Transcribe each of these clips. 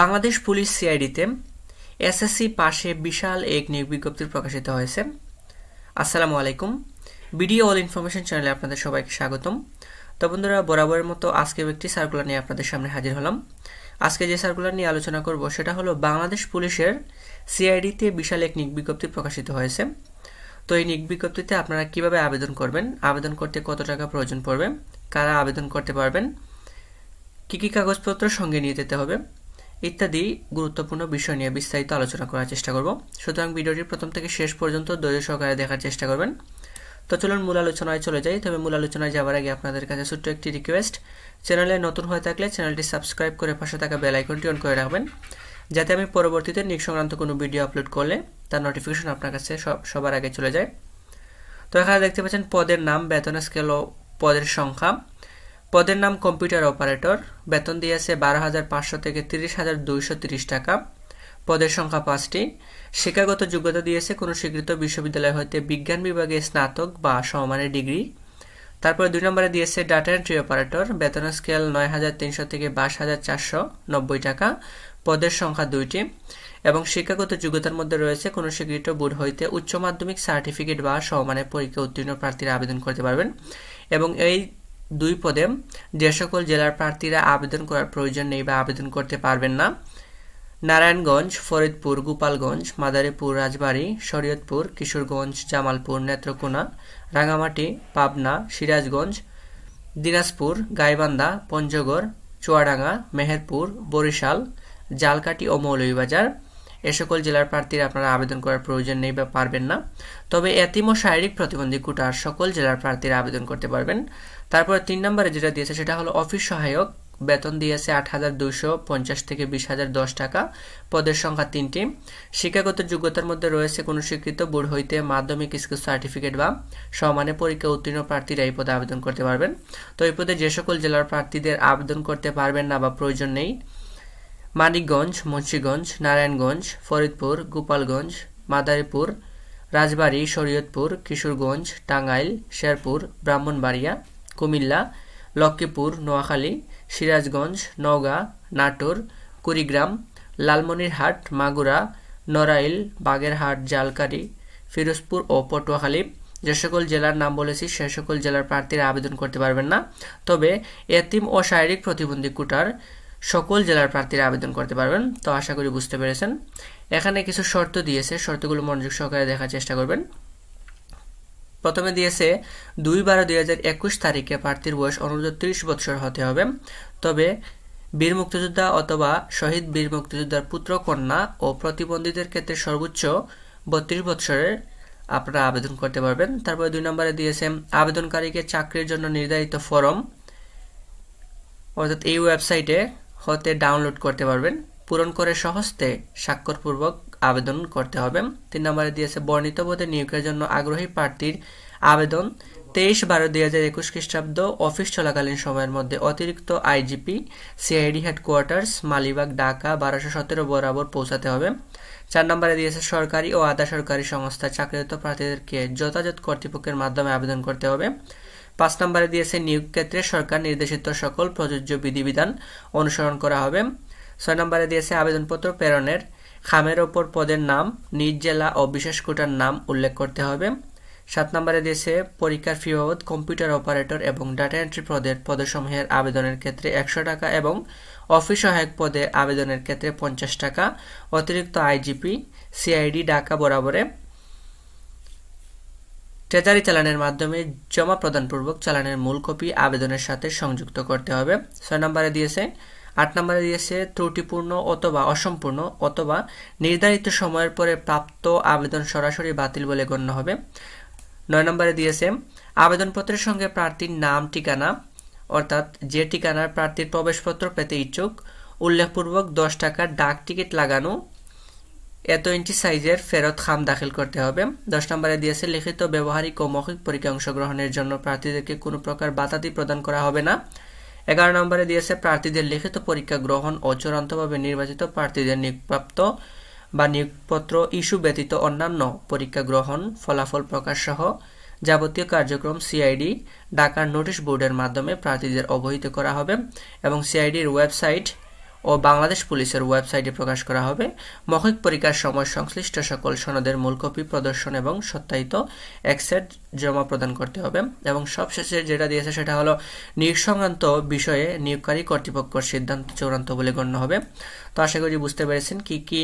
Bangladesh police সিআইডিতে SSC পাশে বিশাল এক নিয়োগ বিজ্ঞপ্তি প্রকাশিত হয়েছে আসসালামু আলাইকুম বিডিও অল ইনফরমেশন চ্যানেলে আপনাদের সবাইকে স্বাগতম তো বন্ধুরা বরাবরের মতো আজকে একটি সার্কুলার নিয়ে আপনাদের সামনে হাজির হলাম আজকে যে সার্কুলার নিয়ে আলোচনা করব সেটা হলো বাংলাদেশ পুলিশের সিআইডিতে বিশাল এক নিয়োগ বিজ্ঞপ্তি প্রকাশিত হয়েছে তো এই নিয়োগ বিজ্ঞপ্তিতে আপনারা কিভাবে আবেদন করবেন আবেদন করতে কত টাকা প্রয়োজন পড়বে কারা আবেদন করতে পারবেন কী কী কাগজপত্র সঙ্গে নিয়ে যেতে হবে ইত্যাদি গুরুত্বপূর্ণ বিষয় নিয়ে বিস্তারিত আলোচনা করার চেষ্টা করব সুতরাং ভিডিওটি প্রথম থেকে শেষ পর্যন্ত ধৈর্য সহকারে দেখার চেষ্টা করবেন তো চলুন মূল আলোচনায় চলে যাই তবে মূল আলোচনায় যাওয়ার আগে আপনাদের কাছে ছোট্ট একটি রিকোয়েস্ট চ্যানেলে নতুন হয়ে থাকলে চ্যানেলটি সাবস্ক্রাইব করে পাশে থাকা বেল আইকনটি অন করে রাখবেন যাতে আমি পরবর্তীতে নিক সংক্রান্ত কোনো ভিডিও আপলোড করলে তার নোটিফিকেশন আপনার কাছে সবার আগে চলে যায় তো এখানে দেখতে পাচ্ছেন পদের নাম বেতন স্কেল ও পদের সংখ্যা পদের নাম কম্পিউটার অপারেটর বেতন দিয়েছে বারো হাজার পাঁচশো থেকে তিরিশ হাজার দুইশো তিরিশ টাকা পদের সংখ্যা পাঁচটি শিক্ষাগত যোগ্যতা দিয়েছে কোনো স্বীকৃত বিশ্ববিদ্যালয় হইতে বিজ্ঞান বিভাগে স্নাতক বা সমমানের ডিগ্রি তারপরে দুই নম্বরে দিয়েছে ডাটা এন্ট্রি অপারেটর বেতন স্কেল নয় হাজার তিনশো থেকে বাইশ হাজার চারশো নব্বই টাকা পদের সংখ্যা দুইটি এবং শিক্ষাগত যোগ্যতার মধ্যে রয়েছে কোনো স্বীকৃত বোর্ড হইতে উচ্চ মাধ্যমিক সার্টিফিকেট বা সমমানের পরীক্ষা উত্তীর্ণ প্রার্থীরা আবেদন করতে পারবেন এবং এই দুই পদে যে সকল জেলার প্রার্থীরা আবেদন করার প্রয়োজন নেই বা আবেদন করতে পারবেন না নারায়ণগঞ্জ ফরিদপুর গোপালগঞ্জ মাদারীপুর রাজবাড়ী শরীয়তপুর কিশোরগঞ্জ জামালপুর নেত্রকোনা রাঙামাটি পাবনা সিরাজগঞ্জ দিনাজপুর গাইবান্ধা পঞ্চগড় চুয়াডাঙ্গা মেহেরপুর বরিশাল জালকাটি ও মৌলভীবাজার এ সকল জেলার প্রার্থীরা আপনারা আবেদন করার প্রয়োজন নেই বা পারবেন না তবে এতিম ও শারীরিক প্রতিবন্ধী কোটার সকল জেলার প্রার্থীরা আবেদন করতে পারবেন তারপরে তিন নম্বরে যেটা দিয়েছে সেটা হলো অফিস সহায়ক বেতন দিয়েছে আট হাজার দুশো পঞ্চাশ থেকে বিশ হাজার দশ টাকা পদের সংখ্যা তিনটি শিক্ষাগত যোগ্যতার মধ্যে রয়েছে কোনো স্বীকৃত বোর্ড হইতে মাধ্যমিক স্কুল সার্টিফিকেট বা সমানে পরীক্ষা উত্তীর্ণ প্রার্থীরা এই পদে আবেদন করতে পারবেন তো এই পদে যে সকল জেলার প্রার্থীদের আবেদন করতে পারবেন না বা প্রয়োজন নেই মানিকগঞ্জ মুন্সীগঞ্জ নারায়ণগঞ্জ ফরিদপুর গোপালগঞ্জ মাদারীপুর রাজবাড়ী শরীয়তপুর কিশোরগঞ্জ টাঙ্গাইল শেরপুর ব্রাহ্মণবাড়িয়া কুমিল্লা লক্ষ্মীপুর নোয়াখালী সিরাজগঞ্জ নওগাঁ নাটোর কুড়িগ্রাম লালমনিরহাট মাগুরা নড়াইল বাগেরহাট জালকারি ফিরোজপুর ও পটুয়াখালী যে সকল জেলার নাম বলেছি সে সকল জেলার প্রার্থীরা আবেদন করতে পারবেন না তবে এতিম ও শারীরিক প্রতিবন্ধী কোটার সকল জেলার প্রার্থীরা আবেদন করতে পারবেন তো আশা করি বুঝতে পেরেছেন এখানে কিছু শর্ত দিয়েছে শর্তগুলো মনোযোগ সহকারে দেখার চেষ্টা করবেন প্রথমে দিয়েছে দুই বারো দুই হাজার একুশ তারিখে প্রার্থীর বয়স অনুরোধ ত্রিশ বছর হতে হবে তবে বীর মুক্তিযোদ্ধা অথবা শহীদ বীর মুক্তিযোদ্ধার পুত্র কন্যা ও প্রতিবন্ধীদের ক্ষেত্রে সর্বোচ্চ বত্রিশ বৎসরের আপনারা আবেদন করতে পারবেন তারপরে দুই নম্বরে দিয়েছে আবেদনকারীকে চাকরির জন্য নির্ধারিত ফরম অর্থাৎ এই ওয়েবসাইটে হতে ডাউনলোড করতে পারবেন পূরণ করে সহজতে স্বাক্ষরপূর্বক আবেদন করতে হবে তিন নম্বরে দিয়েছে বর্ণিত পদে নিয়োগের জন্য আগ্রহী প্রার্থীর আবেদন তেইশ বারো দুই হাজার একুশ খ্রিস্টাব্দ অফিস চলাকালীন সময়ের মধ্যে অতিরিক্ত IGP CID headquarters Malibagh Dhaka বারোশো সতেরো বরাবর পৌঁছাতে হবে চার নম্বরে দিয়েছে সরকারি ও আধা সরকারি সংস্থা চাকরিরত প্রার্থীদেরকে যথাযথ কর্তৃপক্ষের মাধ্যমে আবেদন করতে হবে পাঁচ নম্বরে দিয়েছে নিয়োগ ক্ষেত্রে সরকার নির্দেশিত সকল প্রযোজ্য বিধিবিধান অনুসরণ করা হবে ছয় নম্বরে দিয়েছে আবেদনপত্র প্রেরণের খামের ওপর পদের নাম নিজ জেলা ও বিশেষ কোটার নাম উল্লেখ করতে হবে সাত নম্বরে দিয়েছে পরীক্ষার ফি বাবদ কম্পিউটার অপারেটর এবং ডাটা এন্ট্রি পদের পদসমূহের আবেদনের ক্ষেত্রে একশো টাকা এবং অফিস সহায়ক পদে আবেদনের ক্ষেত্রে পঞ্চাশ টাকা অতিরিক্ত আইজিপি সিআইডি ডাকা বরাবরে ট্রেজারি চালানের মাধ্যমে জমা প্রদানপূর্বক চালানের মূল কপি আবেদনের সাথে সংযুক্ত করতে হবে ছয় নম্বরে দিয়েছে আট নম্বরে দিয়েছে ত্রুটিপূর্ণ অথবা অসম্পূর্ণ অথবা নির্ধারিত সময়ের পরে প্রাপ্ত আবেদন সরাসরি বাতিল বলে গণ্য হবে নয় নম্বরে দিয়েছে আবেদনপত্রের সঙ্গে প্রার্থীর নাম ঠিকানা অর্থাৎ যে ঠিকানার প্রার্থীর প্রবেশপত্র পেতে ইচ্ছুক উল্লেখপূর্বক দশ টাকার ডাক টিকিট লাগানো এত ইঞ্চি সাইজের ফেরত খাম দাখিল করতে হবে দশ নম্বরে দিয়েছে লিখিত ব্যবহারিক ও মৌখিক পরীক্ষা অংশগ্রহণের জন্য প্রার্থীদেরকে কোনো প্রকার বাতাতি প্রদান করা হবে না এগারো নম্বরে দিয়েছে প্রার্থীদের লিখিত পরীক্ষা গ্রহণ ও চূড়ান্তভাবে নির্বাচিত প্রার্থীদের নিয়োগপ্রাপ্ত বা নিয়োগপত্র ইস্যু ব্যতীত অন্যান্য পরীক্ষা গ্রহণ ফলাফল প্রকাশ সহ যাবতীয় কার্যক্রম সিআইডি ডাকার নোটিশ বোর্ডের মাধ্যমে প্রার্থীদের অবহিত করা হবে এবং সিআইডির ওয়েবসাইট ও বাংলাদেশ পুলিশের ওয়েবসাইটে প্রকাশ করা হবে মৌখিক পরীক্ষার সময় সংশ্লিষ্ট সকল সনদের মূল কপি প্রদর্শন এবং সত্যায়িত একসেট জমা প্রদান করতে হবে এবং সবশেষে যেটা দিয়েছে সেটা হলো নিয়োগ সংক্রান্ত বিষয়ে নিয়োগকারী কর্তৃপক্ষ সিদ্ধান্ত চূড়ান্ত বলে গণ্য হবে তো আশা করি বুঝতে পেরেছেন কি কি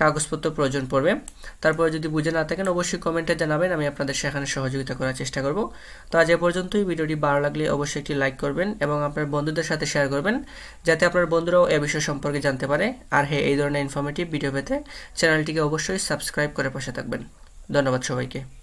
কাগজপত্র প্রয়োজন পড়বে তারপরে যদি বুঝে না থাকেন অবশ্যই কমেন্টে জানাবেন আমি আপনাদের সেখানে সহযোগিতা করার চেষ্টা করব তো আজ এ পর্যন্তই ভিডিওটি ভালো লাগলে অবশ্যই একটি লাইক করবেন এবং আপনার বন্ধুদের সাথে শেয়ার করবেন যাতে আপনার বন্ধুরাও এ বিষয় সম্পর্কে জানতে পারে আর হ্যাঁ এই ধরনের ইনফরমেটিভ ভিডিও পেতে চ্যানেলটিকে অবশ্যই সাবস্ক্রাইব করে পাশে থাকবেন ধন্যবাদ সবাইকে